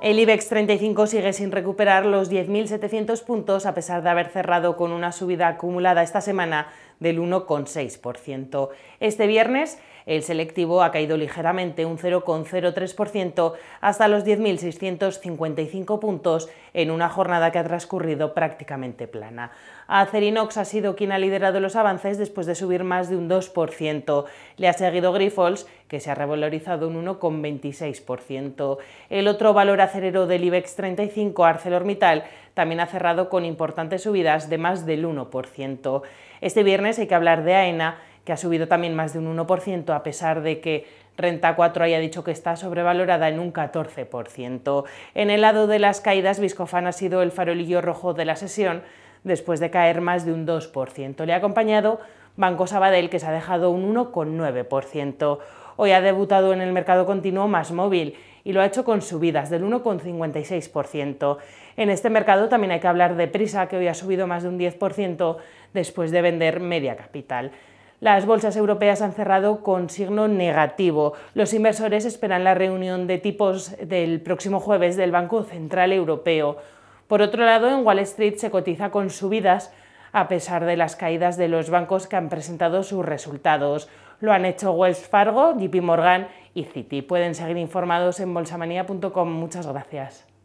El IBEX 35 sigue sin recuperar los 10.700 puntos a pesar de haber cerrado con una subida acumulada esta semana del 1,6%. Este viernes el selectivo ha caído ligeramente un 0,03% hasta los 10.655 puntos en una jornada que ha transcurrido prácticamente plana. Acerinox ha sido quien ha liderado los avances después de subir más de un 2%. Le ha seguido Grifols, que se ha revalorizado un 1,26%. El otro valor acerero del IBEX 35, ArcelorMittal, también ha cerrado con importantes subidas de más del 1%. Este viernes hay que hablar de AENA, que ha subido también más de un 1%, a pesar de que Renta 4 haya dicho que está sobrevalorada en un 14%. En el lado de las caídas, Viscofan ha sido el farolillo rojo de la sesión, después de caer más de un 2%. Le ha acompañado Banco Sabadell, que se ha dejado un 1,9%. Hoy ha debutado en el mercado continuo más móvil y lo ha hecho con subidas del 1,56%. En este mercado también hay que hablar de Prisa, que hoy ha subido más de un 10% después de vender media capital. Las bolsas europeas han cerrado con signo negativo. Los inversores esperan la reunión de tipos del próximo jueves del Banco Central Europeo. Por otro lado, en Wall Street se cotiza con subidas a pesar de las caídas de los bancos que han presentado sus resultados lo han hecho Wells Fargo, JP Morgan y Citi. Pueden seguir informados en bolsamanía.com. Muchas gracias.